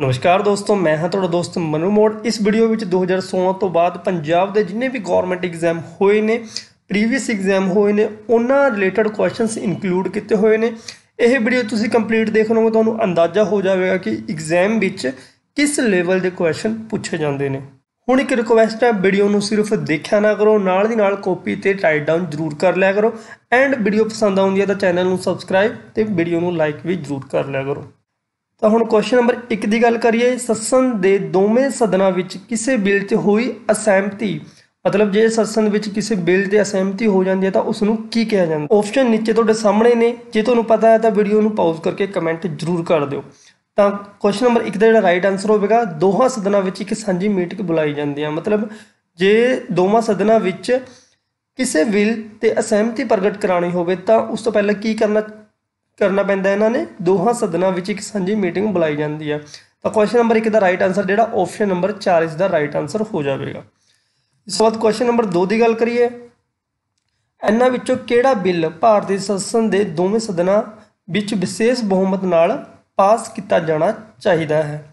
ਨਮਸਕਾਰ ਦੋਸਤੋ ਮੈਂ ਹਾਂ ਤੁਹਾਡਾ ਦੋਸਤ ਮਨੂ ਮੋੜ ਇਸ ਵੀਡੀਓ ਵਿੱਚ 2016 ਤੋਂ ਬਾਅਦ ਪੰਜਾਬ ਦੇ ਜਿੰਨੇ ਵੀ ਗਵਰਨਮੈਂਟ ਐਗਜ਼ਾਮ ਹੋਏ ਨੇ ਪ੍ਰੀਵੀਅਸ ਐਗਜ਼ਾਮ ਹੋਏ ਨੇ ਉਹਨਾਂ ਰਿਲੇਟਡ ਕੁਐਸਚਨਸ ਇਨਕਲੂਡ ਕੀਤੇ ਹੋਏ ਨੇ ਇਹ ਵੀਡੀਓ ਤੁਸੀਂ ਕੰਪਲੀਟ ਦੇਖ ਲਓਗੇ ਤੁਹਾਨੂੰ ਅੰਦਾਜ਼ਾ ਹੋ ਜਾਵੇਗਾ ਕਿ ਐਗਜ਼ਾਮ ਵਿੱਚ ਕਿਸ ਲੈਵਲ ਦੇ ਕੁਐਸਚਨ ਪੁੱਛੇ ਜਾਂਦੇ ਨੇ ਹੁਣ ਇੱਕ ਰਿਕੁਐਸਟ ਹੈ ਵੀਡੀਓ ਨੂੰ ਸਿਰਫ ਦੇਖਿਆ ਨਾ ਕਰੋ ਨਾਲ ਦੀ ਨਾਲ ਕਾਪੀ ਤੇ ਟਾਈਪ ਡਾਊਨ ਜ਼ਰੂਰ ਕਰ ਲਿਆ ਕਰੋ ਐਂਡ ਵੀਡੀਓ ਪਸੰਦ ਆਉਂਦੀ ਹੈ ਤਾਂ ਚੈਨਲ ਨੂੰ ਸਬਸਕ੍ਰਾਈਬ ਤੇ ਵੀਡੀਓ ਨੂੰ ਲਾਈਕ ਵੀ ਜ਼ਰੂਰ ਕਰ ਲਿਆ ਕਰੋ ਤਾਂ ਹੁਣ ਕੁਐਸਚਨ ਨੰਬਰ 1 ਦੀ ਗੱਲ ਕਰੀਏ ਸਸਨ ਦੇ ਦੋਵੇਂ ਸਦਨਾਂ ਵਿੱਚ ਕਿਸੇ ਬਿੱਲ 'ਚ ਹੋਈ ਅਸਹਿਮਤੀ ਮਤਲਬ ਜੇ ਸਸਨ ਵਿੱਚ ਕਿਸੇ ਬਿੱਲ ਤੇ ਅਸਹਿਮਤੀ ਹੋ ਜਾਂਦੀ ਹੈ ਤਾਂ ਉਸ ਨੂੰ ਕੀ ਕਿਹਾ ਜਾਂਦਾ ਆਪਸ਼ਨ ਨੀਚੇ ਤੁਹਾਡੇ ਸਾਹਮਣੇ ਨੇ ਜੇ ਤੁਹਾਨੂੰ ਪਤਾ ਹੈ ਤਾਂ ਵੀਡੀਓ ਨੂੰ ਪਾਜ਼ ਕਰਕੇ ਕਮੈਂਟ ਜ਼ਰੂਰ ਕਰ ਦਿਓ ਤਾਂ ਕੁਐਸਚਨ ਨੰਬਰ 1 ਦਾ ਜਿਹੜਾ ਰਾਈਟ ਆਨਸਰ ਹੋਵੇਗਾ ਦੋਹਾਂ ਸਦਨਾਂ ਵਿੱਚ ਇੱਕ ਸਾਂਝੀ ਮੀਟਿੰਗ ਬੁਲਾਈ ਜਾਂਦੀ ਹੈ ਮਤਲਬ ਜੇ ਦੋਵਾਂ ਸਦਨਾਂ ਵਿੱਚ ਕਿਸੇ ਬਿੱਲ ਤੇ ਅਸਹਿਮਤੀ ਪ੍ਰਗਟ ਕਰਾਣੀ ਹੋਵੇ ਤਾਂ ਉਸ ਤੋਂ ਪਹਿਲਾਂ ਕੀ ਕਰਨਾ ਕਰਨਾ ਪੈਂਦਾ ਇਹਨਾਂ ਨੇ ਦੋਹਾਂ ਸਦਨਾਂ ਵਿੱਚ ਇੱਕ ਸਾਂਝੀ ਮੀਟਿੰਗ ਬੁਲਾਈ ਜਾਂਦੀ ਆ ਤਾਂ ਕੁਐਸਚਨ ਨੰਬਰ 1 ਦਾ ਰਾਈਟ ਆਨਸਰ ਜਿਹੜਾ ਆਪਸ਼ਨ ਨੰਬਰ 4 ਇਸ ਦਾ ਰਾਈਟ ਆਨਸਰ ਹੋ ਜਾਵੇਗਾ ਇਸ ਤੋਂ ਬਾਅਦ ਕੁਐਸਚਨ ਨੰਬਰ 2 ਦੀ ਗੱਲ ਕਰੀਏ ਇਹਨਾਂ ਵਿੱਚੋਂ ਕਿਹੜਾ ਬਿੱਲ ਭਾਰਤੀ ਸੰਸਦ ਦੇ ਦੋਵੇਂ ਸਦਨਾਂ ਵਿੱਚ ਵਿਸ਼ੇਸ਼ ਬਹੁਮਤ ਨਾਲ ਪਾਸ ਕੀਤਾ ਜਾਣਾ ਚਾਹੀਦਾ ਹੈ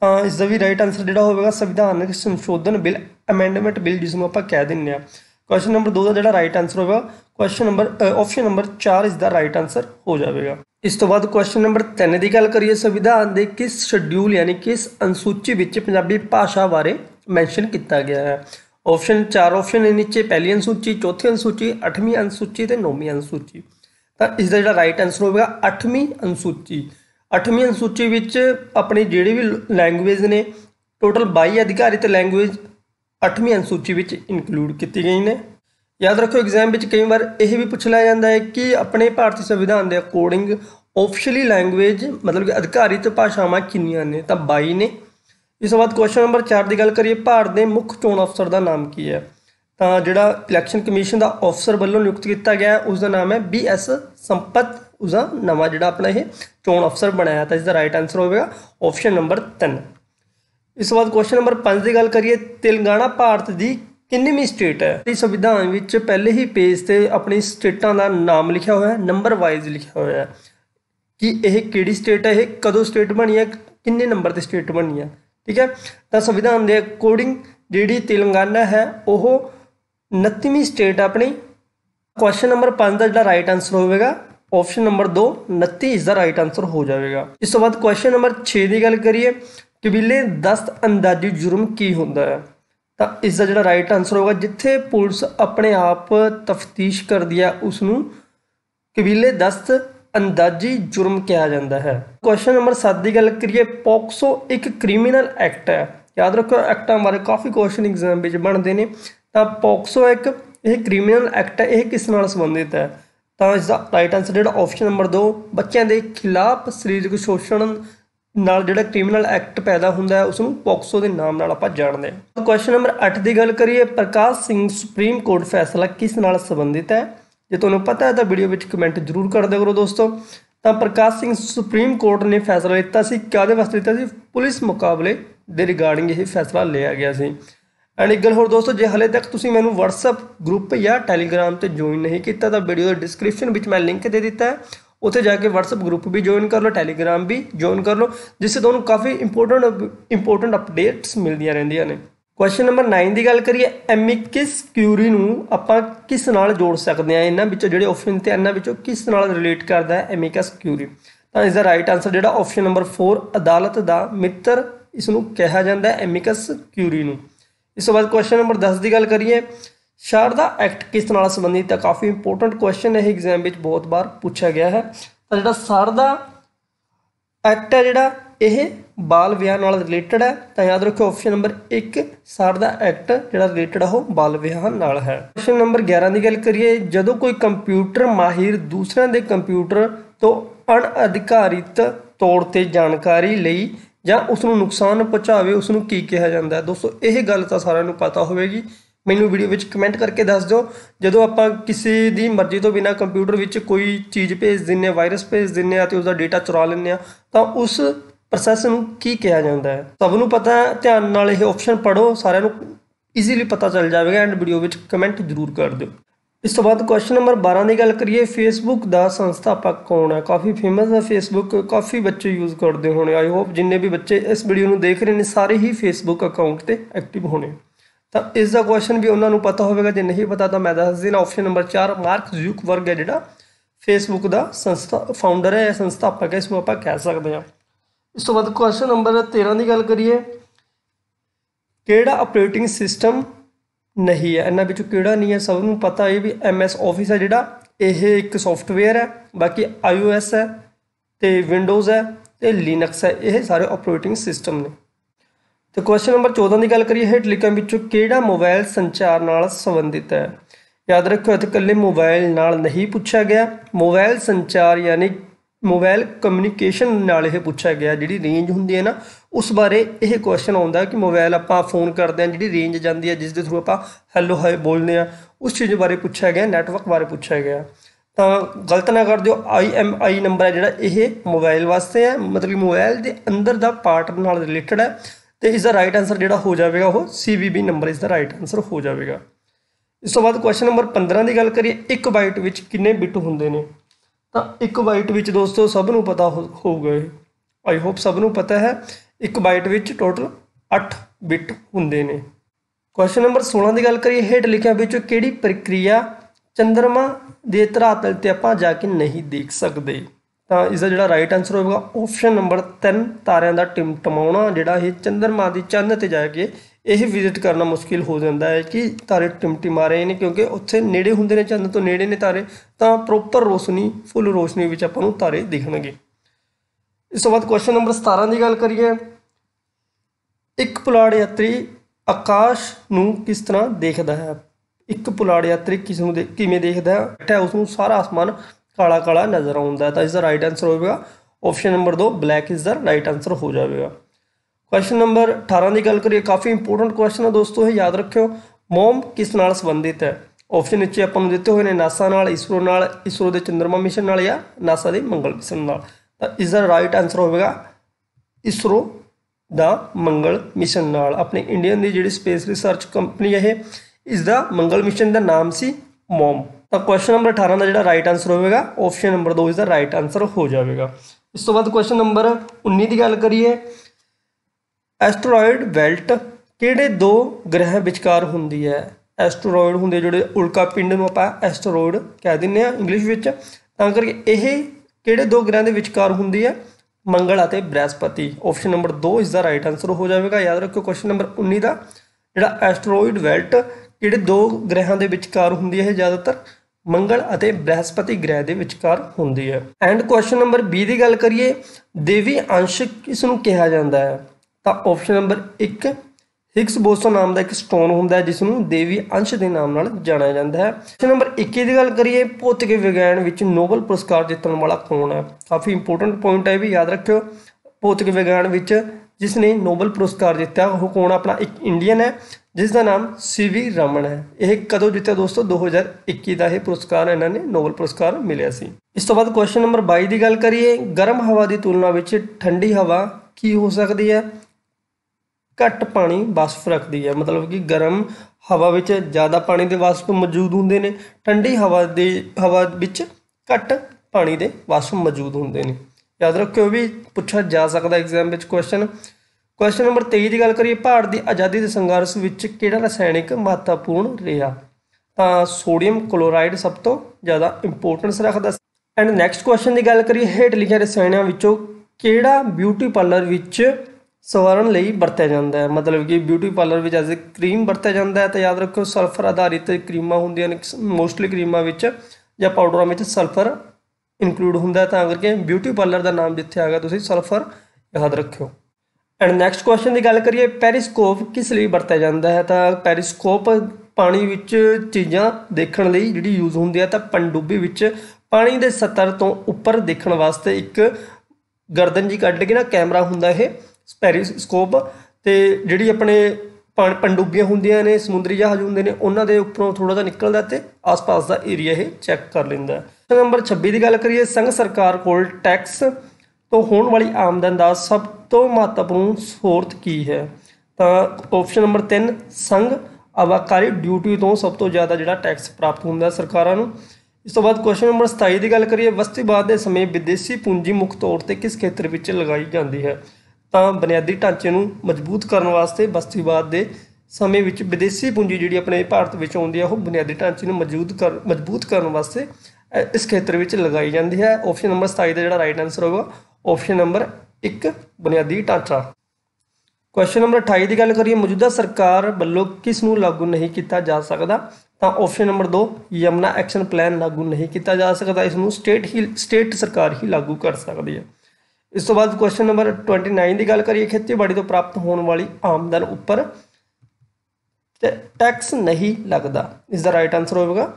ਤਾਂ ਇਸ ਦਾ ਵੀ ਰਾਈਟ ਆਨਸਰ ਜਿਹੜਾ ਹੋਵੇਗਾ ਸੰਵਿਧਾਨਕ ਸੰਸ਼ੋਧਨ ਬਿੱਲ ਅਮੈਂਡਮੈਂਟ ਬਿੱਲ ਜਿਸ ਨੂੰ ਆਪਾਂ ਕਹਿ ਦਿੰਨੇ ਆ ਕੁਐਸਚਨ ਨੰਬਰ 2 ਦਾ ਜਿਹੜਾ ਰਾਈਟ ਆਨਸਰ ਹੋਵੇਗਾ ਕੁਐਸਚਨ ਨੰਬਰ ਆਪਸ਼ਨ ਨੰਬਰ 4 ਇਸ ਦਾ ਰਾਈਟ ਆਨਸਰ ਹੋ ਜਾਵੇਗਾ ਇਸ ਤੋਂ ਬਾਅਦ ਕੁਐਸਚਨ ਨੰਬਰ 3 ਦੀ ਗੱਲ ਕਰੀਏ ਸੰਵਿਧਾਨ ਦੇ ਕਿਸ ਸ਼ਡਿਊਲ ਯਾਨੀ ਕਿਸ ਅਨੁਸੂਚੀ ਵਿੱਚ ਪੰਜਾਬੀ ਭਾਸ਼ਾ ਬਾਰੇ ਮੈਂਸ਼ਨ ਕੀਤਾ ਗਿਆ ਹੈ ਆਪਸ਼ਨ 4 ਆਪਸ਼ਨ ਦੇ ਨੀਚੇ ਪਹਿਲੀ ਅਨੁਸੂਚੀ ਚੌਥੀ ਅਨੁਸੂਚੀ 8ਵੀਂ ਅਨੁਸੂਚੀ ਤੇ 9ਵੀਂ ਅਨੁਸੂਚੀ ਤਾਂ ਇਸ ਦਾ ਜਿਹੜਾ ਰਾਈਟ ਆਨਸਰ ਹੋਵੇਗਾ 8ਵੀਂ ਅਨੁਸੂਚੀ 8ਵੀਂ ਅਨੁਸੂਚੀ ਵਿੱਚ ਆਪਣੀ ਜਿਹੜੀ ਵੀ ਲੈਂਗੁਏਜ ਨੇ ਟੋਟਲ 22 ਅਧਿਕਾਰਿਤ ਲੈਂਗੁਏਜ 8ਵੀਂ ਅਨੁਸੂਚੀ ਵਿੱਚ ਇਨਕਲੂਡ ਕੀਤੀ ਗਈ ਨੇ ਯਾਦ ਰੱਖੋ ਐਗਜ਼ਾਮ ਵਿੱਚ ਕਈ ਵਾਰ ਇਹ ਵੀ ਪੁੱਛ ਲਿਆ ਜਾਂਦਾ ਹੈ ਕਿ ਆਪਣੇ ਭਾਰਤੀ ਸੰਵਿਧਾਨ ਦੇ ਅਕੋਰਡਿੰਗ ਆਫੀਸ਼ੀਅਲੀ ਲੈਂਗੁਏਜ ਮਤਲਬ ਕਿ ਅਧਿਕਾਰਿਤ ਭਾਸ਼ਾਵਾਂ ਕਿੰਨੀਆਂ ਨੇ ਤਾਂ 22 ਨੇ ਇਸ ਤੋਂ ਬਾਅਦ ਕੁਐਸਚਨ ਨੰਬਰ 4 ਦੀ ਗੱਲ ਕਰੀਏ ਭਾਰਤ ਦੇ ਮੁੱਖ ਚੋਣ ਅਫਸਰ ਦਾ ਨਾਮ ਕੀ ਹੈ ਤਾਂ ਜਿਹੜਾ ਇਲੈਕਸ਼ਨ ਕਮਿਸ਼ਨ ਦਾ ਅਫਸਰ ਵੱਲੋਂ ਨਿਯੁਕਤ ਕੀਤਾ ਗਿਆ ਉਸ ਦਾ ਨਾਮ ਹੈ ਬੀ ਐਸ ਸੰਪਤ ਉਸ ਦਾ ਨਵਾਂ ਜਿਹੜਾ ਆਪਣਾ ਇਹ ਚੋਣ ਅਫਸਰ ਬਣਾਇਆ ਤਾਂ ਇਸ ਦਾ ਰਾਈਟ ਆਨਸਰ ਹੋਵੇਗਾ ਆਪਸ਼ਨ ਨੰਬਰ 3 ਇਸ ਤੋਂ ਬਾਅਦ ਕੁਐਸਚਨ ਨੰਬਰ 5 ਦੀ ਗੱਲ ਕਰੀਏ ਤੇਲੰਗਾਨਾ ਭਾਰਤ ਦੀ ਕਿੰਨੀਵੀਂ ਸਟੇਟ ਹੈ ਇਸ ਸੰਵਿਧਾਨ ਵਿੱਚ ਪਹਿਲੇ ਹੀ ਪੇਜ ਤੇ ਆਪਣੀ ਸਟੇਟਾਂ ਦਾ ਨਾਮ ਲਿਖਿਆ ਹੋਇਆ ਹੈ ਨੰਬਰ ਵਾਈਜ਼ ਲਿਖਿਆ ਹੋਇਆ ਹੈ ਕਿ ਇਹ ਕਿਹੜੀ ਸਟੇਟ ਹੈ ਇਹ ਕਦੋਂ ਸਟੇਟ ਬਣੀ ਹੈ ਕਿੰਨੇ ਨੰਬਰ ਤੇ ਸਟੇਟ ਬਣੀ ਹੈ ਠੀਕ ਹੈ ਤਾਂ ਸੰਵਿਧਾਨ ਦੇ ਅਕੋਰਡਿੰਗ ਜਿਹੜੀ ਤੇਲੰਗਾਨਾ ਹੈ ਉਹ 29ਵੀਂ ਸਟੇਟ ਆਪਣੀ ਕੁਐਸਚਨ ਨੰਬਰ 5 ਦਾ ਜਿਹੜਾ ਰਾਈਟ ਆਨਸਰ ਹੋਵੇਗਾ ਆਪਸ਼ਨ ਨੰਬਰ 2 29 ਇਸ ਦਾ ਰਾਈਟ ਆਨਸਰ ਹੋ ਜਾਵੇਗਾ ਇਸ ਤੋਂ ਬਾਅਦ ਕੁਐਸਚਨ ਨੰਬਰ 6 ਦੀ ਗੱਲ ਕਰੀਏ ਕਬੀਲੇ ਦਸਤ ਅੰਦਾਜ਼ੀ ਜੁਰਮ ਕੀ ਹੁੰਦਾ ਹੈ ਤਾਂ ਇਸ ਦਾ ਜਿਹੜਾ ਰਾਈਟ ਆਨਸਰ ਹੋਗਾ ਜਿੱਥੇ ਪੁਲਿਸ ਆਪਣੇ ਆਪ ਤਫਤੀਸ਼ ਕਰਦੀ ਹੈ ਉਸ ਨੂੰ ਕਬੀਲੇ ਦਸਤ ਅੰਦਾਜ਼ੀ ਜੁਰਮ ਕਿਹਾ ਜਾਂਦਾ ਹੈ ਕੁਐਸਚਨ ਨੰਬਰ 7 ਦੀ ਗੱਲ ਕਰੀਏ ਪੋਕਸੋ ਇੱਕ ਕ੍ਰਿਮੀਨਲ ਐਕਟ ਹੈ ਯਾਦ ਰੱਖੋ ਐਕਟਾਂ ਬਾਰੇ ਕਾਫੀ ਕੁਐਸਚਨ ਐਗਜ਼ਾਮ ਵਿੱਚ ਬਣਦੇ ਨੇ ਤਾਂ ਪੋਕਸੋ ਇੱਕ ਇਹ ਕ੍ਰਿਮੀਨਲ ਐਕਟ ਹੈ ਇਹ ਕਿਸ ਨਾਲ ਸੰਬੰਧਿਤ ਹੈ ਤਾਂ ਇਸ ਦਾ ਰਾਈਟ ਆਨਸਰ ਜਿਹੜਾ ਆਪਸ਼ਨ ਨੰਬਰ 2 ਬੱਚਿਆਂ ਦੇ ਖਿਲਾਫ ਸਰੀਰਕ ਸ਼ੋਸ਼ਣ ਨਾਲ ਜਿਹੜਾ ਕ੍ਰਿਮੀਨਲ ਐਕਟ ਪੈਦਾ ਹੁੰਦਾ ਹੈ ਉਸ ਨੂੰ ਪੋਕਸੋ ਦੇ ਨਾਮ ਨਾਲ ਆਪਾਂ ਜਾਣਦੇ ਹਾਂ ਕੁਐਸਚਨ ਨੰਬਰ 8 ਦੀ ਗੱਲ ਕਰੀਏ ਪ੍ਰਕਾਸ਼ ਸਿੰਘ ਸੁਪਰੀਮ ਕੋਰਟ ਫੈਸਲਾ ਕਿਸ ਨਾਲ ਸੰਬੰਧਿਤ ਹੈ ਜੇ ਤੁਹਾਨੂੰ ਪਤਾ ਹੈ ਤਾਂ ਵੀਡੀਓ ਵਿੱਚ ਕਮੈਂਟ ਜ਼ਰੂਰ ਕਰ ਦਿਆ ਕਰੋ ਦੋਸਤੋ ਤਾਂ ਪ੍ਰਕਾਸ਼ ਸਿੰਘ ਸੁਪਰੀਮ ਕੋਰਟ ਨੇ ਫੈਸਲਾ ਦਿੱਤਾ ਸੀ ਕਾਦੇ ਵਾਸਤੇ ਦਿੱਤਾ ਸੀ ਪੁਲਿਸ ਮੁਕਾਬਲੇ ਦੇ ਰਿਗਾਰਡਿੰਗ ਇਹ ਫੈਸਲਾ ਲਿਆ ਗਿਆ ਸੀ ਐਂਡ ਇੱਕ ਗੱਲ ਹੋਰ ਦੋਸਤੋ ਜੇ ਹਲੇ ਤੱਕ ਤੁਸੀਂ ਮੈਨੂੰ WhatsApp ਗਰੁੱਪ ਜਾਂ Telegram ਤੇ ਜੁਆਇਨ ਨਹੀਂ ਕੀਤਾ ਤਾਂ ਵੀਡੀਓ ਦੇ ਡਿਸਕ੍ਰਿਪਸ਼ਨ ਵਿੱਚ ਮੈਂ ਲਿੰਕ ਦੇ ਦਿੱਤਾ ਹੈ ਉੱਥੇ ਜਾ ਕੇ WhatsApp ਗਰੁੱਪ ਵੀ ਜੁਆਇਨ ਕਰ ਲਓ Telegram ਵੀ ਜੁਆਇਨ ਕਰ ਲਓ ਜਿਸ ਤੋਂ ਤੁਹਾਨੂੰ ਕਾਫੀ ਇੰਪੋਰਟੈਂਟ ਇੰਪੋਰਟੈਂਟ ਅਪਡੇਟਸ ਮਿਲਦੀਆਂ ਰਹਿੰਦੀਆਂ ਨੇ ਕੁਐਸਚਨ ਨੰਬਰ 9 ਦੀ ਗੱਲ ਕਰੀਏ ਐਮਿਕਸ ਕਿਊਰੀ ਨੂੰ ਆਪਾਂ ਕਿਸ ਨਾਲ ਜੋੜ ਸਕਦੇ ਹਾਂ ਇਹਨਾਂ ਵਿੱਚੋਂ ਜਿਹੜੇ ਆਪਸ਼ਨ ਤੇ ਇਹਨਾਂ ਵਿੱਚੋਂ ਕਿਸ ਨਾਲ ਰਿਲੇਟ ਕਰਦਾ ਹੈ ਐਮਿਕਸ ਕਿਊਰੀ ਤਾਂ ਇਸ ਦਾ ਰਾਈਟ ਆਨਸਰ ਜਿਹੜਾ ਆਪਸ਼ਨ ਨੰਬਰ 4 ਅਦਾਲਤ ਦਾ ਮਿੱਤਰ ਇਸ ਨੂੰ ਕਿਹਾ ਜਾਂਦਾ ਹੈ ਐਮਿਕਸ ਕਿਊਰੀ ਨੂੰ ਇਸ ਤੋਂ ਬਾਅਦ ਕੁਐਸਚਨ ਨੰਬਰ 10 ਦੀ ਗੱਲ ਕਰੀਏ ਸ਼ਾਰਦਾ ਐਕਟ ਕਿਸ ਨਾਲ ਸੰਬੰਧਿਤ ਹੈ ਕਾਫੀ ਇੰਪੋਰਟੈਂਟ ਕੁਐਸਚਨ ਹੈ ਇਹ ਐਗਜ਼ਾਮ ਵਿੱਚ ਬਹੁਤ ਵਾਰ ਪੁੱਛਿਆ ਗਿਆ ਹੈ ਤਾਂ ਜਿਹੜਾ ਸ਼ਾਰਦਾ ਐਕਟ ਹੈ ਜਿਹੜਾ ਇਹ ਬਾਲ ਵਿਆਹ ਨਾਲ ਰਿਲੇਟਡ ਹੈ ਤਾਂ ਯਾਦ ਰੱਖੋ ਆਪਸ਼ਨ ਨੰਬਰ 1 ਸ਼ਾਰਦਾ ਐਕਟ ਜਿਹੜਾ ਰਿਲੇਟਡ ਹੈ ਉਹ ਬਾਲ ਵਿਆਹ ਨਾਲ ਹੈ ਕੁਐਸਚਨ ਨੰਬਰ 11 ਦੀ ਗੱਲ ਕਰੀਏ ਜਦੋਂ ਕੋਈ ਕੰਪਿਊਟਰ ਮਾਹਿਰ ਦੂਸਰਿਆਂ ਦੇ ਕੰਪਿਊਟਰ ਤੋਂ ਅਣਅਧਿਕਾਰਿਤ ਤੌਰ ਤੇ ਜਾਣਕਾਰੀ ਲਈ ਜਾਂ ਉਸ ਨੂੰ ਨੁਕਸਾਨ ਪਹੁੰਚਾਵੇ ਉਸ ਨੂੰ ਕੀ ਕਿਹਾ ਜਾਂਦਾ ਹੈ ਦੋਸਤੋ ਇਹ ਗੱਲ ਤਾਂ ਸਾਰਿਆਂ ਨੂੰ ਪਤਾ ਹੋਵੇਗੀ ਮੈਨੂੰ ਵੀਡੀਓ ਵਿੱਚ ਕਮੈਂਟ ਕਰਕੇ ਦੱਸ ਦਿਓ ਜਦੋਂ ਆਪਾਂ ਕਿਸੇ ਦੀ ਮਰਜ਼ੀ ਤੋਂ ਬਿਨਾ ਕੰਪਿਊਟਰ ਵਿੱਚ ਕੋਈ ਚੀਜ਼ ਭੇਜ ਦਿੰਨੇ ਆ ਵਾਇਰਸ ਭੇਜ ਦਿੰਨੇ ਆ ਤੇ ਉਹਦਾ ਡਾਟਾ ਚੁਰਾ ਲੈਂਦੇ ਆ ਤਾਂ ਉਸ ਪ੍ਰੋਸੈਸ ਨੂੰ ਕੀ ਕਿਹਾ ਜਾਂਦਾ ਹੈ ਸਭ ਨੂੰ ਪਤਾ ਹੈ ਧਿਆਨ ਨਾਲ ਇਹ ਆਪਸ਼ਨ ਪੜੋ ਸਾਰਿਆਂ ਨੂੰ ਈਜ਼ੀਲੀ ਪਤਾ ਚੱਲ ਜਾਵੇਗਾ ਐਂਡ ਵੀਡੀਓ ਵਿੱਚ ਕਮੈਂਟ ਜ਼ਰੂਰ ਕਰ ਦਿਓ ਇਸ ਤੋਂ ਬਾਅਦ ਕੁਐਸਚਨ ਨੰਬਰ 12 ਦੀ ਗੱਲ ਕਰੀਏ ਫੇਸਬੁੱਕ ਦਾ ਸੰਸਥਾਪਕ ਕੌਣ ਹੈ ਕਾਫੀ ਫੇਮਸ ਹੈ ਫੇਸਬੁੱਕ ਕਾਫੀ ਬੱਚੇ ਯੂਜ਼ ਕਰਦੇ ਹੋਣੇ ਆਈ ਹੋਪ ਜਿੰਨੇ ਵੀ ਬੱਚੇ ਇਸ ਵੀਡੀਓ ਨੂੰ ਦੇਖ ਰਹੇ ਨੇ ਸਾਰੇ ਹੀ ਫੇਸਬੁੱਕ ਅਕਾਊਂਟ ਤੇ ਐਕਟਿਵ ਹੋਣੇ ਤਾਂ ਇਸ ਦਾ ਕੁਐਸਚਨ ਵੀ ਉਹਨਾਂ ਨੂੰ ਪਤਾ ਹੋਵੇਗਾ ਜੇ ਨਹੀਂ ਪਤਾ ਤਾਂ ਮੈਂ ਦੱਸ ਦਿੰਦਾ ਆਪਸ਼ਨ ਨੰਬਰ 4 ਮਾਰਕ ਜ਼ੂਕਬਰਗ ਹੈ ਜਿਹੜਾ ਫੇਸਬੁੱਕ ਦਾ ਸੰਸਥਾ ਫਾਊਂਡਰ ਹੈ ਸੰਸਥਾਪਕ ਹੈ ਇਸ ਨੂੰ ਆਪਾਂ ਕਹਿ ਸਕਦੇ ਹਾਂ ਇਸ ਤੋਂ ਬਾਅਦ ਕੁਐਸਚਨ ਨੰਬਰ 13 ਦੀ ਗੱਲ ਕਰੀਏ ਕਿਹੜਾ ਆਪਰੇਟਿੰਗ ਸਿਸਟਮ ਨਹੀਂ ਹੈ ਇਹਨਾਂ ਵਿੱਚੋਂ ਕਿਹੜਾ ਨਹੀਂ ਹੈ ਸਭ ਨੂੰ ਪਤਾ ਹੈ ਵੀ ਐਮਐਸ ਆਫਿਸ ਹੈ ਜਿਹੜਾ ਇਹ ਇੱਕ ਸੌਫਟਵੇਅਰ ਹੈ ਬਾਕੀ ਆਈਓਐਸ ਹੈ ਤੇ ਵਿੰਡੋਜ਼ ਹੈ ਤੇ ਲਿਨਕਸ ਹੈ ਇਹ ਸਾਰੇ ਆਪਰੇਟਿੰਗ ਸਿਸਟਮ ਨੇ ਤੇ ਕੁਐਸਚਨ ਨੰਬਰ 14 ਦੀ ਗੱਲ ਕਰੀਏ ਹੇਠ ਲਿਖਿਆਂ ਵਿੱਚੋਂ ਕਿਹੜਾ ਮੋਬਾਈਲ ਸੰਚਾਰ ਨਾਲ ਸੰਬੰਧਿਤ ਹੈ ਯਾਦ ਰੱਖੋ ਇੱਥੇ ਇਕੱਲੇ ਮੋਬਾਈਲ ਨਾਲ ਨਹੀਂ ਪੁੱਛਿਆ ਗਿਆ ਮੋਬਾਈਲ ਸੰਚਾਰ ਯਾਨੀ ਮੋਬਾਈਲ ਕਮਿਊਨੀਕੇਸ਼ਨ ਨਾਲ ਇਹ ਪੁੱਛਿਆ ਗਿਆ ਜਿਹੜੀ ਰੇਂਜ ਹੁੰਦੀ ਹੈ ਨਾ ਉਸ ਬਾਰੇ ਇਹ ਕੁਐਸਚਨ ਆਉਂਦਾ ਕਿ ਮੋਬਾਈਲ ਆਪਾਂ ਫੋਨ ਕਰਦੇ ਆ ਜਿਹੜੀ ਰੇਂਜ ਜਾਂਦੀ ਹੈ ਜਿਸ ਦੇ ਥਰੂ ਆਪਾਂ ਹੈਲੋ ਹਾਈ ਬੋਲਨੇ ਆ ਉਸ ਚੀਜ਼ ਬਾਰੇ ਪੁੱਛਿਆ ਗਿਆ ਨੈਟਵਰਕ ਬਾਰੇ ਪੁੱਛਿਆ ਗਿਆ ਤਾਂ ਗਲਤ ਨਾ ਕਰ ਦਿਓ ਆਈਐਮਆਈ ਨੰਬਰ ਹੈ ਜਿਹੜਾ ਇਹ ਮੋਬਾਈਲ ਵਾਸਤੇ ਹੈ ਮਤਲਬ ਮੋਬਾਈਲ ਦੇ ਅੰਦਰ ਦਾ ਪਾਰਟ ਨਾਲ ਰਿਲੇਟਡ ਹੈ ਤੇ ਇਸ ਦਾ ਰਾਈਟ ਆਨਸਰ ਜਿਹੜਾ ਹੋ ਜਾਵੇਗਾ ਉਹ CVB ਨੰਬਰ ਇਸ ਦਾ ਰਾਈਟ ਆਨਸਰ ਹੋ ਜਾਵੇਗਾ ਇਸ ਤੋਂ ਬਾਅਦ ਕੁਐਸਚਨ ਨੰਬਰ 15 ਦੀ ਗੱਲ ਕਰੀਏ ਇੱਕ ਬਾਈਟ ਵਿੱਚ ਕਿੰਨੇ ਬਿੱਟ ਹੁੰਦੇ ਨੇ ਤਾਂ ਇੱਕ ਬਾਈਟ ਵਿੱਚ ਦੋਸਤੋ ਸਭ ਨੂੰ ਪਤਾ ਹੋਊਗਾ ਇਹ ਆਈ ਹੋਪ ਸਭ ਨੂੰ ਪਤਾ ਹੈ ਇੱਕ ਬਾਈਟ ਵਿੱਚ ਟੋਟਲ 8 ਬਿੱਟ ਹੁੰਦੇ ਨੇ ਕੁਐਸਚਨ ਨੰਬਰ 16 ਦੀ ਗੱਲ ਕਰੀਏ ਹੇਠ ਲਿਖਿਆ ਵਿੱਚੋਂ ਕਿਹੜੀ ਪ੍ਰਕਿਰਿਆ ਚੰਦਰਮਾ ਦੇ ਧਰਾਤਲ ਤੇ ਆਪਾਂ ਜਾ ਕੇ ਨਹੀਂ ਦੇਖ ਸਕਦੇ ਤਾਂ ਇਸ ਦਾ ਜਿਹੜਾ ਰਾਈਟ ਆਨਸਰ ਹੋਵੇਗਾ ਆਪਸ਼ਨ ਨੰਬਰ 3 ਤਾਰਿਆਂ ਦਾ ਟਿਮਟਮਾਉਣਾ ਜਿਹੜਾ ਇਹ ਚੰਦਰਮਾ ਦੀ ਚੰਨ ਤੇ ਜਾ ਕੇ ਇਹ ਵਿਜ਼ਿਟ ਕਰਨਾ ਮੁਸ਼ਕਿਲ ਹੋ ਜਾਂਦਾ ਹੈ ਕਿ ਤਾਰੇ ਟਿਮਟੀ ਮਾਰੇ ਨੇ ਕਿਉਂਕਿ ਉੱਥੇ ਨੇੜੇ ਹੁੰਦੇ ਨੇ ਚੰਨ ਤੋਂ ਨੇੜੇ ਨੇ ਤਾਰੇ ਤਾਂ ਪ੍ਰੋਪਰ ਰੋਸ਼ਨੀ ਫੁੱਲ ਰੋਸ਼ਨੀ ਵਿੱਚ ਆਪਾਂ ਨੂੰ ਤਾਰੇ ਦਿਖਣਗੇ ਇਸ ਤੋਂ ਬਾਅਦ ਕੁਐਸਚਨ ਨੰਬਰ 17 ਦੀ ਗੱਲ ਕਰੀਏ ਇੱਕ ਪੁਲਾੜ ਯਾਤਰੀ ਆਕਾਸ਼ ਨੂੰ ਕਿਸ ਤਰ੍ਹਾਂ ਦੇਖਦਾ ਹੈ ਇੱਕ ਪੁਲਾੜ ਯਾਤਰੀ ਕਿਸ ਨੂੰ ਕਿਵੇਂ ਦੇਖਦਾ ਹੈ ਉਸ ਨੂੰ ਸਾਰਾ ਆਸਮਾਨ काला काला नजर आता है इसका राइट आंसर होगा ऑप्शन नंबर दो black is the right answer हो जाएगा क्वेश्चन नंबर अठारह की गल करिए काफ़ी इंपोर्टेंट क्वेश्चन है दोस्तों है याद रखियो ਮੋਮ ਕਿਸ ਨਾਲ ਸੰਬੰਧਿਤ ਹੈ ਆਪਸ਼ਨ ਵਿੱਚ ਆਪਾਂ ਨੂੰ ਦਿੱਤੇ ਹੋਏ ਨੇ ਨਾਸਾ ਨਾਲ ਇਸਰੋ ਨਾਲ ਇਸਰੋ ਦੇ ਚੰਦਰਮਾ ਮਿਸ਼ਨ ਨਾਲ ਜਾਂ ਨਾਸਾ ਦੇ ਮੰਗਲ ਮਿਸ਼ਨ ਨਾਲ ਤਾਂ ਇਸ ਦਾ ਰਾਈਟ ਆਨਸਰ ਹੋਵੇਗਾ ਇਸਰੋ ਦਾ ਮੰਗਲ ਮਿਸ਼ਨ ਨਾਲ ਆਪਣੇ ਇੰਡੀਅਨ ਦੀ ਜਿਹੜੀ ਸਪੇਸ ਰਿਸਰਚ ਕੰਪਨੀ ਹੈ ਇਹ ਇਸ ਦਾ ਮੰਗਲ ਮਿਸ਼ਨ ਦਾ ਨਾਮ ਸੀ ਮੋਮ ਤਾਂ ਕੁਐਸਚਨ ਨੰਬਰ 18 ਦਾ ਜਿਹੜਾ ਰਾਈਟ ਆਨਸਰ ਹੋਵੇਗਾ ਆਪਸ਼ਨ ਨੰਬਰ 2 ਇਸ ਦਾ ਰਾਈਟ ਆਨਸਰ ਹੋ ਜਾਵੇਗਾ ਇਸ ਤੋਂ ਬਾਅਦ ਕੁਐਸਚਨ ਨੰਬਰ 19 ਦੀ ਗੱਲ ਕਰੀਏ ਐਸਟਰੋਇਡ ਬੈਲਟ ਕਿਹੜੇ ਦੋ ਗ੍ਰਹਿ ਵਿਚਕਾਰ ਹੁੰਦੀ ਹੈ ਐਸਟਰੋਇਡ ਹੁੰਦੇ ਜਿਹੜੇ ਉਲਕਾ ਪਿੰਡ ਨੂੰ ਆਪਾਂ ਐਸਟਰੋਇਡ ਕਹਿ ਦਿੰਨੇ ਆ ਇੰਗਲਿਸ਼ ਵਿੱਚ ਤਾਂ ਕਰਕੇ ਇਹ ਕਿਹੜੇ ਦੋ ਗ੍ਰਹਿ ਦੇ ਵਿਚਕਾਰ ਹੁੰਦੀ ਹੈ ਮੰਗਲ ਅਤੇ ਬ੍ਰਹਿਸਪਤੀ ਆਪਸ਼ਨ ਨੰਬਰ 2 ਇਸ ਦਾ ਰਾਈਟ ਆਨਸਰ ਹੋ ਜਾਵੇਗਾ ਯਾਦ ਰੱਖਿਓ ਕੁਐਸਚਨ ਨੰਬਰ 19 ਦਾ ਜਿਹੜਾ ਐਸਟਰੋਇਡ ਬੈਲਟ ਕਿਹੜੇ ਦੋ ਗ੍ਰਹਿਾਂ ਦੇ ਵਿਚਕਾਰ ਹੁੰਦੀ ਹੈ ਇਹ ਜ਼ਿਆਦਾਤਰ ਮੰਗਲ ਅਤੇ ਬ੍ਰਹਸਪਤੀ ਗ੍ਰਹਿ ਦੇ ਵਿਚਕਾਰ ਹੁੰਦੀ ਹੈ ਐਂਡ ਕੁਐਸਚਨ ਨੰਬਰ 20 ਦੀ ਗੱਲ ਕਰੀਏ ਦੇਵੀ ਅੰਸ਼ ਕਿਸ ਨੂੰ ਕਿਹਾ ਜਾਂਦਾ ਹੈ ਤਾਂ ਆਪਸ਼ਨ ਨੰਬਰ 1 ਹਿਕਸ ਬੋਸਨ ਨਾਮ ਦਾ ਇੱਕ ਸਟੋਨ ਹੁੰਦਾ ਹੈ ਜਿਸ ਨੂੰ ਦੇਵੀ ਅੰਸ਼ ਦੇ ਨਾਮ ਨਾਲ ਜਾਣਿਆ ਜਾਂਦਾ ਹੈ ਕੁਐਸਚਨ ਨੰਬਰ 21 ਦੀ ਗੱਲ ਕਰੀਏ ਭੌਤਿਕ ਵਿਗਿਆਨ ਵਿੱਚ ਨੋਬਲ ਪੁਰਸਕਾਰ ਜਿੱਤਣ ਵਾਲਾ ਕੌਣ ਹੈ ਕਾਫੀ ਇੰਪੋਰਟੈਂਟ ਪੁਆਇੰਟ ਹੈ ਵੀ ਯਾਦ ਰੱਖਿਓ ਭੌਤਿਕ ਵਿਗਿਆਨ ਵਿੱਚ ਜਿਸ ਨੇ ਨੋਬਲ ਪੁਰਸਕਾਰ ਜਿੱਤਿਆ ਉਹ ਕੌਣ ਆਪਣਾ ਇੱਕ ਇੰਡੀਅਨ ਹੈ ਜਿਸ ਦਾ ਨਾਮ ਸੀਵੀ ਰਮਨ ਹੈ ਇਹ ਕਦੋਂ ਜਿੱਤਿਆ ਦੋਸਤੋ 2021 ਦਾ ਇਹ ਪੁਰਸਕਾਰ ਇਹਨਾਂ ਨੇ ਨੋਬਲ ਪੁਰਸਕਾਰ ਮਿਲਿਆ ਸੀ ਇਸ ਤੋਂ ਬਾਅਦ ਕੁਐਸਚਨ ਨੰਬਰ 22 ਦੀ ਗੱਲ ਕਰੀਏ ਗਰਮ ਹਵਾ ਦੀ ਤੁਲਨਾ ਵਿੱਚ ਠੰਡੀ ਹਵਾ ਕੀ ਹੋ ਸਕਦੀ ਹੈ ਘੱਟ ਪਾਣੀ ਵਾਸਪ ਰੱਖਦੀ ਹੈ ਮਤਲਬ ਕਿ ਗਰਮ ਹਵਾ ਵਿੱਚ ਜ਼ਿਆਦਾ ਪਾਣੀ ਦੇ ਵਾਸਪ ਮੌਜੂਦ ਹੁੰਦੇ ਨੇ ਠੰਡੀ ਹਵਾ ਦੇ ਹਵਾ ਵਿੱਚ ਘੱਟ ਪਾਣੀ ਦੇ ਵਾਸਪ ਮੌਜੂਦ ਹੁੰਦੇ ਨੇ ਯਾਦ ਰੱਖਿਓ ਵੀ ਪੁੱਛਿਆ ਜਾ ਸਕਦਾ ਐਗਜ਼ਾਮ ਵਿੱਚ ਕੁਐਸਚਨ ਕੁਐਸਚਨ ਨੰਬਰ 23 ਦੀ ਗੱਲ ਕਰੀਏ ਭਾਰਤ ਦੀ ਆਜ਼ਾਦੀ ਦੇ ਸੰਘਰਸ਼ ਵਿੱਚ ਕਿਹੜਾ ਰਸਾਇਣਿਕ ਮਹੱਤਵਪੂਰਨ ਰਿਹਾ ਤਾਂ ਸੋਡੀਅਮ ਕਲੋਰਾਈਡ ਸਭ ਤੋਂ ਜ਼ਿਆਦਾ ਇੰਪੋਰਟੈਂਸ ਰੱਖਦਾ ਸੀ ਐਂਡ ਨੈਕਸਟ ਕੁਐਸਚਨ ਦੀ ਗੱਲ ਕਰੀਏ ਹੇਠ ਲਿਖਿਆ ਰਸਾਇਣਾਂ ਵਿੱਚੋਂ ਕਿਹੜਾ ਬਿਊਟੀ ਪਾਰਲਰ ਵਿੱਚ ਸਵਰਨ ਲਈ ਵਰਤਿਆ ਜਾਂਦਾ ਹੈ ਮਤਲਬ ਕਿ ਬਿਊਟੀ ਪਾਰਲਰ ਵਿੱਚ ਐਜ਼ ਅ ਕਰੀਮ ਵਰਤਿਆ ਜਾਂਦਾ ਹੈ ਤਾਂ ਯਾਦ ਰੱਖੋ ਸਲਫਰ ਆਧਾਰਿਤ ਕਰੀਮਾਂ ਹੁੰਦੀਆਂ ਨੇ ਮੋਸਟਲੀ ਕਰੀਮਾਂ ਵਿੱਚ ਜਾਂ ਪਾਊਡਰਾਂ ਵਿੱਚ ਸਲਫਰ ਇਨਕਲੂਡ ਹੁੰਦਾ ਤਾਂ ਕਰਕੇ ਬਿਊਟੀ ਪਾਰਲਰ ਦਾ ਨਾਮ ਜਿੱਥੇ ਆਗਾ ਤੁਸੀਂ ਸਲਫਰ ਯਾਦ ਰੱਖਿਓ ਐਂਡ ਨੈਕਸਟ ਕੁਐਸਚਨ ਦੀ ਗੱਲ ਕਰੀਏ ਪੈਰੀਸਕੋਪ ਕਿਸ ਲਈ ਵਰਤਿਆ ਜਾਂਦਾ ਹੈ ਤਾਂ ਪੈਰੀਸਕੋਪ ਪਾਣੀ ਵਿੱਚ ਚੀਜ਼ਾਂ ਦੇਖਣ ਲਈ ਜਿਹੜੀ ਯੂਜ਼ ਹੁੰਦੀ ਹੈ ਤਾਂ ਪੰਡੂਬੀ ਵਿੱਚ ਪਾਣੀ ਦੇ ਸਤਰ ਤੋਂ ਉੱਪਰ ਦੇਖਣ ਵਾਸਤੇ ਇੱਕ ਗਰਦਨ ਜੀ ਕੱਢ ਕੇ ਨਾ ਕੈਮਰਾ ਹੁੰਦਾ ਇਹ ਪੈਰੀਸਕੋਪ ਤੇ ਜਿਹੜੀ ਆਪਣੇ ਪੰਡੂਬੀਆਂ ਹੁੰਦੀਆਂ ਨੇ ਸਮੁੰਦਰੀ ਜਹਾਜ਼ ਹੁੰਦੇ ਨੇ ਉਹਨਾਂ ਦੇ ਉੱਪਰੋਂ ਥੋੜਾ ਜਿਹਾ ਨਿਕਲਦਾ ਤੇ ਆਸ-ਪਾਸ ਦਾ ਏਰੀਆ ਇਹ ਚੈੱਕ ਕਰ ਲੈਂਦਾ ਨੰਬਰ 26 ਦੀ ਗੱਲ ਕਰੀਏ ਸੰਘ ਸਰਕਾਰ ਕੋਲ ਟੈਕਸ ਤੋਂ ਹੋਣ ਵਾਲੀ ਆਮਦਨ ਦਾ ਸਭ ਤੋਂ ਮਹੱਤਵਪੂਰਨ ਸੋਰਸ ਕੀ ਹੈ ਤਾਂ ਆਪਸ਼ਨ ਨੰਬਰ 3 ਸੰਘ ਅਵਕਾਰੀ ਡਿਊਟੀ ਤੋਂ ਸਭ ਤੋਂ ਜ਼ਿਆਦਾ ਜਿਹੜਾ ਟੈਕਸ ਪ੍ਰਾਪਤ ਹੁੰਦਾ ਸਰਕਾਰਾਂ ਨੂੰ ਇਸ ਤੋਂ ਬਾਅਦ ਕੁਐਸਚਨ ਨੰਬਰ 27 ਦੀ ਗੱਲ ਕਰੀਏ ਵਸਤੀਵਾਦ ਦੇ ਸਮੇਂ ਵਿਦੇਸ਼ੀ ਪੂੰਜੀ ਮੁੱਖ ਤੌਰ ਤੇ ਕਿਸ ਖੇਤਰ ਵਿੱਚ ਲਗਾਈ ਜਾਂਦੀ ਹੈ ਤਾਂ ਬੁਨਿਆਦੀ ਢਾਂਚੇ ਨੂੰ ਮਜ਼ਬੂਤ ਕਰਨ ਵਾਸਤੇ ਬਸਤੀਵਾਦ ਦੇ ਸਮੇਂ ਵਿੱਚ ਵਿਦੇਸ਼ੀ ਪੂੰਜੀ ਜਿਹੜੀ ਆਪਣੇ ਭਾਰਤ ਵਿੱਚ ਆਉਂਦੀ ਹੈ ਉਹ ਬੁਨਿਆਦੀ ਢਾਂਚੇ ਨੂੰ ਮਜ਼ਬੂਤ ਕਰ ਮਜ਼ਬੂਤ ਕਰਨ ਵਾਸਤੇ ਇਸ ਖੇਤਰ ਵਿੱਚ ਲਗਾਈ ਜਾਂਦੀ ਹੈ ਆਪਸ਼ਨ ਨੰਬਰ 27 ਦਾ ਜਿਹੜਾ ਰਾਈਟ ਆਨਸਰ ਹੋਗਾ ਆਪਸ਼ਨ ਨੰਬਰ 1 ਬੁਨਿਆਦੀ ਢਾਂਚਾ ਕੁਐਸਚਨ ਨੰਬਰ 28 ਦੀ ਗੱਲ ਕਰੀਏ ਮੌਜੂਦਾ ਸਰਕਾਰ ਵੱਲੋਂ ਕਿਸ ਨੂੰ ਲਾਗੂ ਨਹੀਂ ਕੀਤਾ ਜਾ ਸਕਦਾ ਤਾਂ option number 2 Yamuna action plan ਲਾਗੂ ਨਹੀਂ ਕੀਤਾ ਜਾ ਸਕਦਾ ਇਸ ਨੂੰ ਸਟੇਟ ਹੀ ਸਟੇਟ ਸਰਕਾਰ ਹੀ ਲਾਗੂ ਕਰ ਸਕਦੀ ਹੈ ਇਸ ਤੋਂ ਬਾਅਦ ਕੁਐਸਚਨ ਨੰਬਰ 29 ਦੀ ਗੱਲ ਕਰੀਏ ਖੇਤੀਬਾੜੀ ਤੋਂ ਪ੍ਰਾਪਤ ਹੋਣ ਵਾਲੀ ਆਮਦਨ ਉੱਪਰ ਟੈਕਸ ਨਹੀਂ ਲੱਗਦਾ ਇਸ ਦਾ ਰਾਈਟ ਆਨਸਰ ਹੋਵੇਗਾ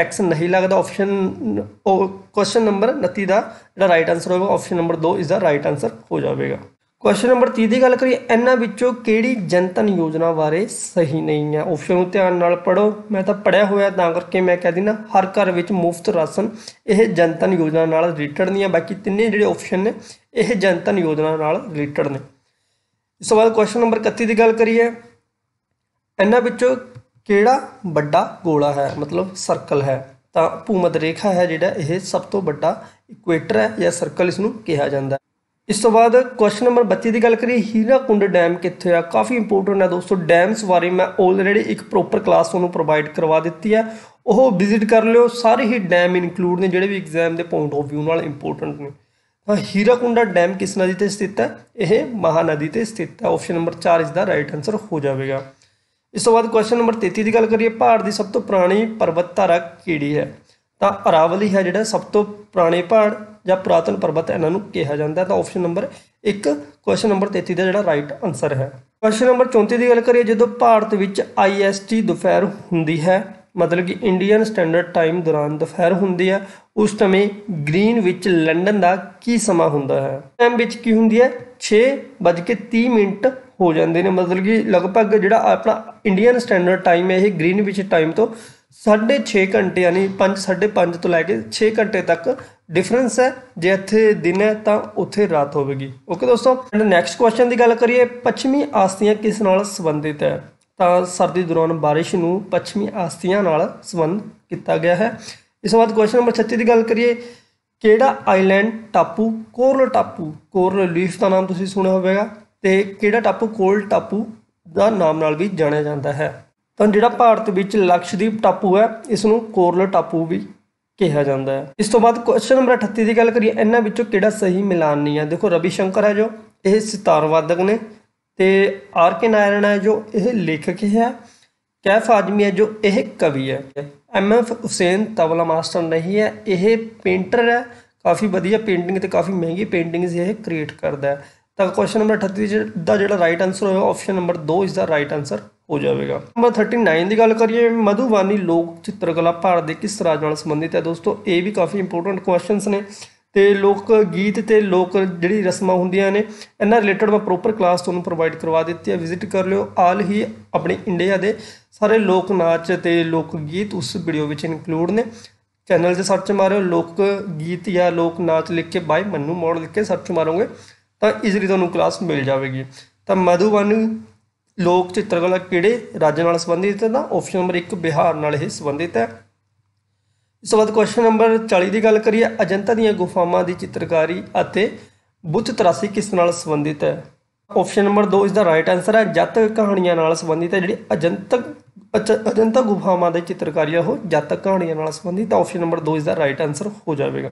ਐਕਸ ਨਹੀਂ ਲੱਗਦਾ ਆਪਸ਼ਨ ਉਹ ਕੁਐਸਚਨ ਨੰਬਰ 29 ਦਾ ਜਿਹੜਾ ਰਾਈਟ ਆਨਸਰ ਹੋਵੇਗਾ option number 2 is the right answer ਹੋ ਜਾਵੇਗਾ ਕੁਐਸਚਨ ਨੰਬਰ 30 ਦੀ ਗੱਲ ਕਰੀਏ ਇਹਨਾਂ ਵਿੱਚੋਂ ਕਿਹੜੀ ਜਨਤਨ ਯੋਜਨਾ ਬਾਰੇ ਸਹੀ ਨਹੀਂ ਹੈ ਆਪਸ਼ਨ ਨੂੰ ਧਿਆਨ ਨਾਲ ਪੜੋ ਮੈਂ ਤਾਂ ਪੜਿਆ ਹੋਇਆ ਤਾਂ ਕਰਕੇ ਮੈਂ ਕਹਿ ਦਿੰਦਾ ਹਰ ਘਰ ਵਿੱਚ ਮੁਫਤ ਰਾਸ਼ਨ ਇਹ ਜਨਤਨ ਯੋਜਨਾ ਨਾਲ ਰਿਲੇਟਡ ਨਹੀਂ ਹੈ ਬਾਕੀ ਤਿੰਨੇ ਜਿਹੜੇ ਆਪਸ਼ਨ ਨੇ ਇਹ ਜਨਤਨ ਯੋਜਨਾ ਨਾਲ ਰਿਲੇਟਡ ਨੇ ਇਸ ਤੋਂ ਬਾਅਦ ਕੁਐਸਚਨ ਨੰਬਰ 31 ਦੀ ਗੱਲ ਕਰੀਏ ਇਹਨਾਂ ਵਿੱਚੋਂ ਕਿਹੜਾ ਵੱਡਾ ਗੋਲਾ ਹੈ ਮਤਲਬ ਸਰਕਲ ਹੈ ਤਾਂ ਭੂਮਤ ਰੇਖਾ ਹੈ ਜਿਹੜਾ ਇਹ ਸਭ ਤੋਂ ਵੱਡਾ ਇਕੁਏਟਰ ਹੈ ਜਾਂ ਸਰਕਲ ਇਸ ਨੂੰ ਕਿਹਾ ਜਾਂਦਾ ਹੈ ਇਸ ਤੋਂ ਬਾਅਦ ਕੁਐਸਚਨ ਨੰਬਰ 32 ਦੀ ਗੱਲ ਕਰੀ ਹੀਰਾਕੁੰਡ ਡੈਮ ਕਿੱਥੇ ਆ ਕਾਫੀ ਇੰਪੋਰਟੈਂਟ ਹੈ ਦੋਸਤੋ ਡੈਮਸ ਬਾਰੇ ਮੈਂ ਆਲਰੇਡੀ ਇੱਕ ਪ੍ਰੋਪਰ ਕਲਾਸ ਤੁਹਾਨੂੰ ਪ੍ਰੋਵਾਈਡ ਕਰਵਾ ਦਿੱਤੀ ਹੈ ਉਹ ਵਿਜ਼ਿਟ ਕਰ ਲਿਓ ਸਾਰੇ ਹੀ ਡੈਮ ਇਨਕਲੂਡ ਨੇ ਜਿਹੜੇ ਵੀ ਐਗਜ਼ਾਮ ਦੇ ਪੁਆਇੰਟ ਆਫ View ਨਾਲ ਇੰਪੋਰਟੈਂਟ ਨੇ ਤਾਂ ਹੀਰਾਕੁੰਡਾ ਡੈਮ ਕਿਸ ਨਦੀ ਤੇ ਸਥਿਤ ਹੈ ਇਹ ਮਹਾਨਦੀ ਤੇ ਸਥਿਤ ਹੈ ਆਪਸ਼ਨ ਨੰਬਰ 4 ਇਸ ਦਾ ਰਾਈਟ ਆਨਸਰ ਹੋ ਜਾਵੇਗਾ ਇਸ ਤੋਂ ਬਾਅਦ ਕੁਐਸਚਨ ਨੰਬਰ 33 ਦੀ ਗੱਲ ਕਰੀਏ ਭਾਰਤ ਦੀ ਸਭ ਤੋਂ ਪੁਰਾਣੀ ਪਰਬਤ ਧਾਰਾ ਕਿਹੜੀ ਹੈ ਤਾਂ ਅਰਾਵਲੀ ਹੈ ਜਿਹੜਾ ਸਭ ਤੋਂ ਪੁਰਾਣੇ ਪਹਾੜ ਜਾਂ ਪ੍ਰਾਤਨ ਪਰਬਤ ਇਹਨਾਂ ਨੂੰ ਕਿਹਾ ਜਾਂਦਾ ਤਾਂ ਆਪਸ਼ਨ ਨੰਬਰ 1 ਕੁਐਸਚਨ ਨੰਬਰ 33 ਦਾ ਜਿਹੜਾ ਰਾਈਟ ਆਨਸਰ ਹੈ ਕੁਐਸਚਨ ਨੰਬਰ 34 ਦੀ ਗੱਲ ਕਰੀਏ ਜਦੋਂ ਭਾਰਤ ਵਿੱਚ ਆਈਐਸਟੀ ਦੁਪਹਿਰ ਹੁੰਦੀ ਹੈ ਮਤਲਬ ਕਿ ਇੰਡੀਅਨ ਸਟੈਂਡਰਡ ਟਾਈਮ ਦੌਰਾਨ ਦੁਪਹਿਰ ਹੁੰਦੀ ਹੈ ਉਸ ਸਮੇਂ ਗ੍ਰੀਨ ਵਿੱਚ ਲੰਡਨ ਦਾ ਕੀ ਸਮਾਂ ਹੁੰਦਾ ਹੈ ਟਾਈਮ ਵਿੱਚ ਕੀ ਹੁੰਦੀ ਹੈ 6:30 ਮਿੰਟ ਹੋ ਜਾਂਦੇ ਨੇ ਮਤਲਬ ਕਿ ਲਗਭਗ ਜਿਹੜਾ ਆਪਣਾ ਇੰਡੀਅਨ ਸਟੈਂਡਰਡ ਟਾਈਮ ਹੈ ਇਹ ਗ੍ਰੀਨਵਿਚ ਟਾਈਮ ਤੋਂ 6.5 ਘੰਟੇ ਯਾਨੀ 5 5.5 ਤੋਂ ਲੈ ਕੇ 6 ਘੰਟੇ ਤੱਕ ਡਿਫਰੈਂਸ ਹੈ ਜੇ ਇੱਥੇ ਦਿਨ ਹੈ ਤਾਂ ਉੱਥੇ ਰਾਤ ਹੋਵੇਗੀ ਓਕੇ ਦੋਸਤੋ ਐਂਡ ਨੈਕਸਟ ਕੁਐਸਚਨ ਦੀ ਗੱਲ ਕਰੀਏ ਪੱਛਮੀ ਆਸਤੀਆਂ ਕਿਸ ਨਾਲ ਸੰਬੰਧਿਤ ਹੈ ਤਾਂ ਸਰਦੀ ਦੌਰਾਨ ਬਾਰਿਸ਼ ਨੂੰ ਪੱਛਮੀ ਆਸਤੀਆਂ ਨਾਲ ਸੰਬੰਧ ਕੀਤਾ ਗਿਆ ਹੈ ਇਸ ਤੋਂ ਬਾਅਦ ਕੁਐਸਚਨ ਨੰਬਰ 36 ਦੀ ਗੱਲ ਕਰੀਏ ਕਿਹੜਾ ਆਈਲੈਂਡ ਟਾਪੂ ਕੋਰਲ ਟਾਪੂ ਕੋਰਲ ਲੀਫ ਦਾ ਨਾਮ ਤੁਸੀਂ ਸੁਣਿਆ ਹੋਵੇਗਾ ਤੇ ਕਿਹੜਾ ਟਾਪੂ ਕੋਲ ਟਾਪੂ ਦਾ ਨਾਮ ਨਾਲ ਵੀ ਜਾਣਿਆ ਜਾਂਦਾ ਹੈ ਤਾਂ ਜਿਹੜਾ ਭਾਰਤ ਵਿੱਚ ਲਕਸ਼ਦੀਪ ਟਾਪੂ ਹੈ ਇਸ ਨੂੰ ਕੋਰਲ ਟਾਪੂ ਵੀ ਕਿਹਾ ਜਾਂਦਾ ਹੈ ਇਸ ਤੋਂ ਬਾਅਦ ਕੁਐਸਚਨ ਨੰਬਰ 38 ਦੀ ਗੱਲ ਕਰੀਏ ਇਹਨਾਂ ਵਿੱਚੋਂ ਕਿਹੜਾ ਸਹੀ ਮਿਲਾਨ ਨਹੀਂ ਹੈ ਦੇਖੋ ਰਵੀ ਸ਼ੰਕਰ ਹੈ ਜੋ ਇਹ ਸਿਤਾਰਵਾਦਕ ਨੇ ਤੇ ਆਰ ਕੇ ਨਾਰਾਇਣ ਹੈ ਜੋ ਇਹ ਲੇਖਕ ਹੈ ਕੈਫ ਆਦਮੀ ਹੈ ਜੋ ਇਹ ਕਵੀ ਹੈ M F Hussain tabla master ਨਹੀਂ ਹੈ ਇਹ ਪੇਂਟਰ ਹੈ ਕਾਫੀ ਵਧੀਆ ਪੇਂਟਿੰਗ ਤੇ ਕਾਫੀ ਮਹਿੰਗੀ ਪੇਂਟਿੰਗਸ ਇਹ ਕ੍ਰੀਏਟ ਕਰਦਾ ਹੈ ਤਾਂ ਕੁਐਸਚਨ ਨੰਬਰ 38 ਦਾ ਜਿਹੜਾ ਰਾਈਟ ਆਨਸਰ ਹੋਇਆ ਆਪਸ਼ਨ ਨੰਬਰ 2 ਇਸ ਦਾ ਰਾਈਟ ਆਨਸਰ ਹੋ ਜਾਵੇਗਾ ਨੰਬਰ 39 ਦੀ ਗੱਲ ਕਰੀਏ ਮਧੂਬਾਨੀ ਲੋਕ ਚਿੱਤਰਕਲਾ ਭਾਰਤ ਦੇ ਕਿਸ ਰਾਜ ਨਾਲ ਸੰਬੰਧਿਤ ਹੈ ਦੋਸਤੋ ਇਹ ਵੀ ਕਾਫੀ ਇੰਪੋਰਟੈਂਟ ਕੁਐਸਚਨਸ ਨੇ ਤੇ ਲੋਕ ਗੀਤ ਤੇ ਲੋਕ ਜਿਹੜੀ ਰਸਮਾਂ ਹੁੰਦੀਆਂ ਨੇ ਇਹਨਾਂ ਰਿਲੇਟਡ ਮੈਂ ਪ੍ਰੋਪਰ ਕਲਾਸ ਤੁਹਾਨੂੰ ਪ੍ਰੋਵਾਈਡ ਕਰਵਾ ਦਿੱਤੀ ਹੈ ਵਿਜ਼ਿਟ ਕਰ ਲਿਓ ਆਲ ਹੀ ਆਪਣੇ ਇੰਡੀਆ ਦੇ ਸਾਰੇ ਲੋਕ ਨਾਚ ਤੇ ਲੋਕ ਗੀਤ ਉਸ ਵੀਡੀਓ ਵਿੱਚ ਇਨਕਲੂਡ ਨੇ ਚੈਨਲ ਤੇ ਸਰਚ ਮਾਰਿਓ ਲੋਕ ਗੀਤ ਜਾਂ ਲੋਕ ਨਾਚ ਲਿਖ ਕੇ ਬਾਈ ਮੰਨੂ ਮੋੜ ਲਿਖ ਕੇ ਸਰਚ ਮਾਰੋਗੇ ਤਾਂ ਈਜ਼ੀਲੀ ਤੁਹਾਨੂੰ ਕਲਾਸ ਮਿਲ ਜਾਵੇਗੀ ਤਾਂ ਮਧੂਬਨ ਲੋਕ ਚਿੱਤਰਕਲਾ ਕਿਹੜੇ ਰਾਜ ਨਾਲ ਸੰਬੰਧਿਤ ਹੈ ਤਾਂ ਆਪਸ਼ਨ ਨੰਬਰ 1 ਬਿਹਾਰ ਨਾਲ ਇਹ ਸੰਬੰਧਿਤ ਹੈ ਇਸ ਤੋਂ ਬਾਅਦ ਕੁਐਸਚਨ ਨੰਬਰ 40 ਦੀ ਗੱਲ ਕਰੀਏ ਅਜੰਤਾ ਦੀਆਂ ਗੁਫਾਵਾਂ ਦੀ ਚਿੱਤਰਕਾਰੀ ਅਤੇ ਬੁੱਤ ਤਰਾਸੀ ਕਿਸ ਨਾਲ ਸੰਬੰਧਿਤ ਹੈ ਆਪਸ਼ਨ ਨੰਬਰ 2 ਇਸ ਦਾ ਰਾਈਟ ਆਨਸਰ ਹੈ ਜਤਕ ਕਹਾਣੀਆਂ ਨਾਲ ਸੰਬੰਧਿਤ ਹੈ ਜਿਹੜੀ ਅਜੰਤਕ ਅਜੰਤਾ ਗੁਫਾਵਾਂ ਦੇ ਚਿੱਤਰਕਾਰੀ ਉਹ ਜਤਕ ਕਹਾਣੀਆਂ ਨਾਲ ਸੰਬੰਧਿਤ ਹੈ ਆਪਸ਼ਨ ਨੰਬਰ 2 ਇਸ ਦਾ ਰਾਈਟ ਆਨਸਰ ਹੋ ਜਾਵੇਗਾ